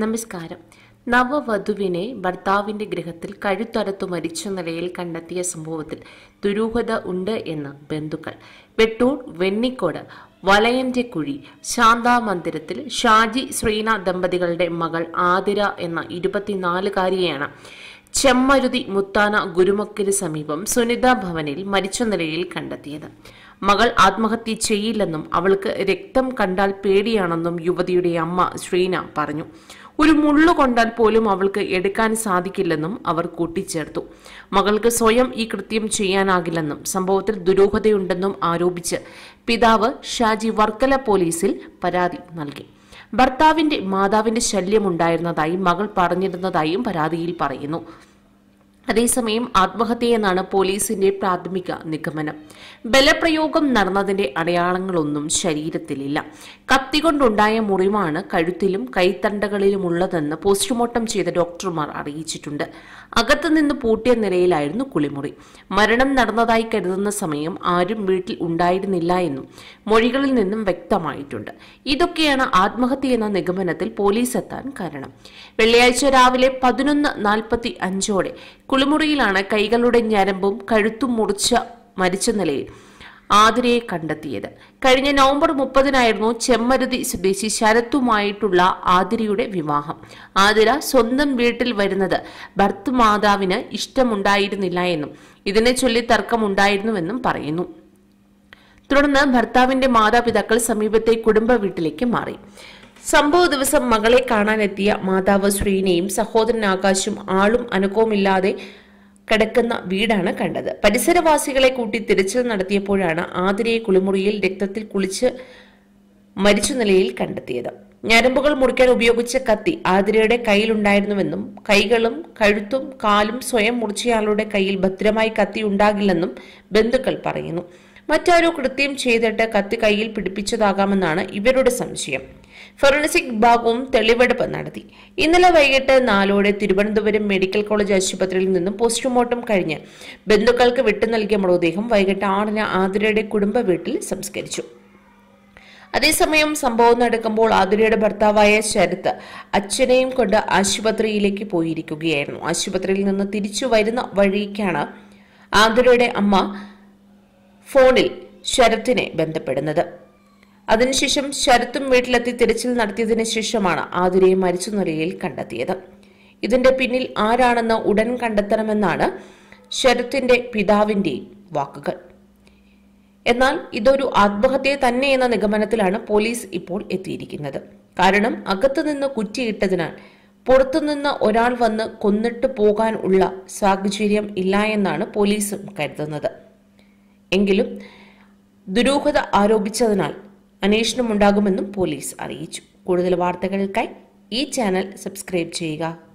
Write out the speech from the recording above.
നമസ്കാരം നവവധുവിനെ ഭർത്താവിന്റെ ഗൃഹത്തിൽ കഴുത്തറുത്തു മരിച്ച നിലയിൽ കണ്ടെത്തിയ സംഭവത്തിൽ ദുരൂഹത ഉണ്ട് എന്ന് ബന്ധുക്കൾ വെട്ടൂർ വെണ്ണിക്കോട് വലയന്റെ കുഴി ശാന്താ മന്ദിരത്തിൽ ഷാജി ശ്രീന ദമ്പതികളുടെ മകൾ ആതിര എന്ന ഇരുപത്തിനാലുകാരിയാണ് ചെമ്മരുതി മുത്താന ഗുരുമക്കിന് സമീപം സുനിത ഭവനിൽ മരിച്ച നിലയിൽ കണ്ടെത്തിയത് മകൾ ആത്മഹത്യ ചെയ്യില്ലെന്നും അവൾക്ക് രക്തം കണ്ടാൽ പേടിയാണെന്നും യുവതിയുടെ അമ്മ ശ്രീന പറഞ്ഞു ഒരു മുള്ളു കൊണ്ടാൽ പോലും അവൾക്ക് എടുക്കാൻ സാധിക്കില്ലെന്നും അവർ കൂട്ടിച്ചേർത്തു മകൾക്ക് സ്വയം ഈ കൃത്യം ചെയ്യാനാകില്ലെന്നും സംഭവത്തിൽ ദുരൂഹതയുണ്ടെന്നും ആരോപിച്ച് പിതാവ് ഷാജി വർക്കല പോലീസിൽ പരാതി നൽകി ഭർത്താവിന്റെ മാതാവിന്റെ ശല്യമുണ്ടായിരുന്നതായും മകൾ പറഞ്ഞിരുന്നതായും പരാതിയിൽ പറയുന്നു അതേസമയം ആത്മഹത്യയെന്നാണ് പോലീസിന്റെ പ്രാഥമിക നിഗമനം ബലപ്രയോഗം നടന്നതിന്റെ അടയാളങ്ങളൊന്നും ശരീരത്തിലില്ല കത്തികൊണ്ടുണ്ടായ മുറിവാണ് കഴുത്തിലും കൈത്തണ്ടകളിലുമുള്ളതെന്ന് പോസ്റ്റ്മോർട്ടം ചെയ്ത ഡോക്ടർമാർ അറിയിച്ചിട്ടുണ്ട് അകത്തുനിന്ന് നിന്ന് പൂട്ടിയ നിലയിലായിരുന്നു കുളിമുറി മരണം നടന്നതായി കരുതുന്ന സമയം ആരും വീട്ടിൽ ഉണ്ടായിരുന്നില്ല എന്നും മൊഴികളിൽ നിന്നും വ്യക്തമായിട്ടുണ്ട് ഇതൊക്കെയാണ് ആത്മഹത്യ എന്ന നിഗമനത്തിൽ പോലീസ് എത്താൻ കാരണം വെള്ളിയാഴ്ച രാവിലെ പതിനൊന്ന് നാൽപ്പത്തി അഞ്ചോടെ കുളിമുറിയിലാണ് കൈകളുടെ ഞരമ്പും കഴുത്തും മുറിച്ച മരിച്ച നിലയിൽ ആതിരയെ കണ്ടെത്തിയത് കഴിഞ്ഞ നവംബർ മുപ്പതിനായിരുന്നു ചെമ്മരുതി സ്വദേശി ശരത്തുമായിട്ടുള്ള ആതിരയുടെ വിവാഹം ആതിര സ്വന്തം വീട്ടിൽ വരുന്നത് മാതാവിന് ഇഷ്ടമുണ്ടായിരുന്നില്ല എന്നും ഇതിനെ ചൊല്ലി തർക്കമുണ്ടായിരുന്നുവെന്നും പറയുന്നു തുടർന്ന് ഭർത്താവിന്റെ മാതാപിതാക്കൾ സമീപത്തെ കുടുംബ വീട്ടിലേക്ക് മാറി സംഭവ ദിവസം മകളെ കാണാനെത്തിയ മാതാവ് ശ്രീനയും സഹോദരൻ ആകാശും ആളും അനക്കവുമില്ലാതെ കിടക്കുന്ന വീടാണ് കണ്ടത് പരിസരവാസികളെ കൂട്ടി തിരച്ചിൽ നടത്തിയപ്പോഴാണ് ആതിരയെ കുളിമുറിയിൽ രക്തത്തിൽ കുളിച്ച് മരിച്ച നിലയിൽ കണ്ടെത്തിയത് ഞരമ്പുകൾ മുറിക്കാൻ ഉപയോഗിച്ച കത്തി ആതിരയുടെ കയ്യിലുണ്ടായിരുന്നുവെന്നും കൈകളും കഴുത്തും കാലും സ്വയം മുറിച്ചയാളുടെ കയ്യിൽ ഭദ്രമായി കത്തി ഉണ്ടാകില്ലെന്നും ബന്ധുക്കൾ പറയുന്നു മറ്റാരോ കൃത്യം ചെയ്തിട്ട് കത്തി കയ്യിൽ പിടിപ്പിച്ചതാകാമെന്നാണ് ഇവരുടെ സംശയം ഫോറൻസിക് വിഭാഗവും തെളിവെടുപ്പ് നടത്തി ഇന്നലെ വൈകിട്ട് നാലോടെ തിരുവനന്തപുരം മെഡിക്കൽ കോളേജ് ആശുപത്രിയിൽ നിന്നും പോസ്റ്റ്മോർട്ടം കഴിഞ്ഞ് ബന്ധുക്കൾക്ക് വിട്ടു നൽകിയ മൃതദേഹം വൈകിട്ട് ആറിന് ആതിരയുടെ കുടുംബ വീട്ടിൽ സംസ്കരിച്ചു അതേസമയം സംഭവം നടക്കുമ്പോൾ ആതിരയുടെ ഭർത്താവായ ശരത്ത് അച്ഛനെയും കൊണ്ട് ആശുപത്രിയിലേക്ക് പോയിരിക്കുകയായിരുന്നു ആശുപത്രിയിൽ നിന്ന് തിരിച്ചു വരുന്ന വഴിക്കാണ് ആതിരയുടെ അമ്മ ഫോണിൽ ശരത്തിനെ ബന്ധപ്പെടുന്നത് അതിനുശേഷം ശരത്തും വീട്ടിലെത്തി തിരച്ചിൽ നടത്തിയതിനു ശേഷമാണ് ആതിരയെ മരിച്ച നിലയിൽ കണ്ടെത്തിയത് ഇതിന്റെ പിന്നിൽ ആരാണെന്ന് ഉടൻ കണ്ടെത്തണമെന്നാണ് ശരത്തിന്റെ പിതാവിന്റെയും വാക്കുകൾ എന്നാൽ ഇതൊരു ആത്മഹത്യ തന്നെ എന്ന നിഗമനത്തിലാണ് പോലീസ് ഇപ്പോൾ എത്തിയിരിക്കുന്നത് കാരണം അകത്തുനിന്ന് കുറ്റിയിട്ടതിനാൽ പുറത്തുനിന്ന് ഒരാൾ വന്ന് കൊന്നിട്ട് പോകാൻ ഉള്ള സാഹചര്യം ഇല്ല എന്നാണ് പോലീസും കരുതുന്നത് എങ്കിലും ദുരൂഹത ആരോപിച്ചതിനാൽ അന്വേഷണമുണ്ടാകുമെന്നും പോലീസ് അറിയിച്ചു കൂടുതൽ വാർത്തകൾക്കായി ഈ ചാനൽ സബ്സ്ക്രൈബ് ചെയ്യുക